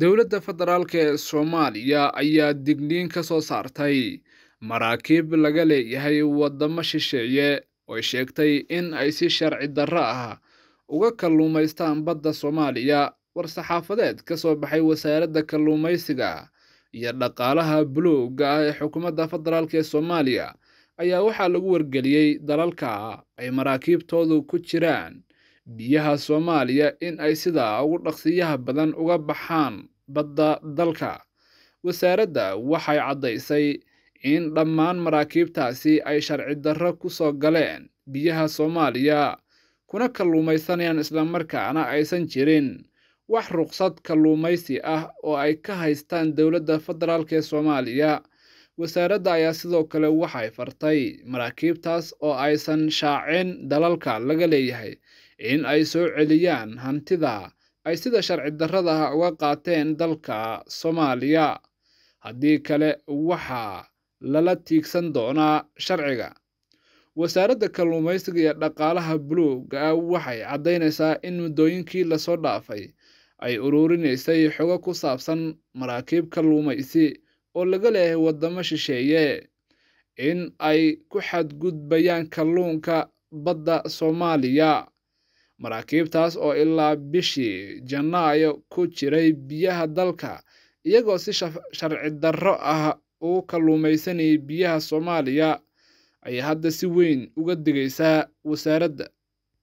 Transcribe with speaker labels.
Speaker 1: dowladda federaalk ee soomaaliya ayaa digniin ka soo saartay maraakiib laga leeyahay waddamo shisheeye ooy sheegtay in ay si sharci darro ah uga kalluumaystaan badda soomaaliya war-saxaafadeed ka soo baxay wasaaradda kalluumaysiga iyo dhaqaalaha buluugga ah ee xukuumadda federaalk ee soomaaliya ayaa waxaa lagu wargeliyey dalalka ay maraakiibtoodu ku jiraan biyaha soomaaliya in ay sidaa ugu dhaqsiyaha badan uga baxaan badda dalka wasaaradda waxay caddaysay in dhammaan maraakiibtaasi ay sharci darro ku soo galeen biyaha soomaaliya kuna kalluumaysanayaan islamarkaana aysan jirin wax ruqsad kalluumaysi ah oo ay ka haystaan dowladda federaalk ee soomaaliya wasaaradda ayaa sidoo kale waxay fartay maraakiibtaas oo aysan shaacin dalalka laga leeyahay in ay soo celiyaan hantida ay sida sharci darradaha uga qaateen dalka soomaaliya haddii kale waxaa lala tiigsan doonaa sharciga wasaaradda kalluumaysiga iyo dhaqaalaha buluuga waxay caddaynaysaa in muddooyinkii lasoo dhaafay ay uruurinaysay xogo ku saabsan maraakiib kalluumaysi oo laga leehay waddamo shisheeye in ay ku xadgudbayaan kalluunka badda soomaaliya maraakiibtaas oo ilaa bishii janaayo ku jiray biyaha dalka iyagoo si sharci darro ah u kalluumaysanayay biyaha soomaaliya ayaa hadda si weyn uga digaysaa wasaaradda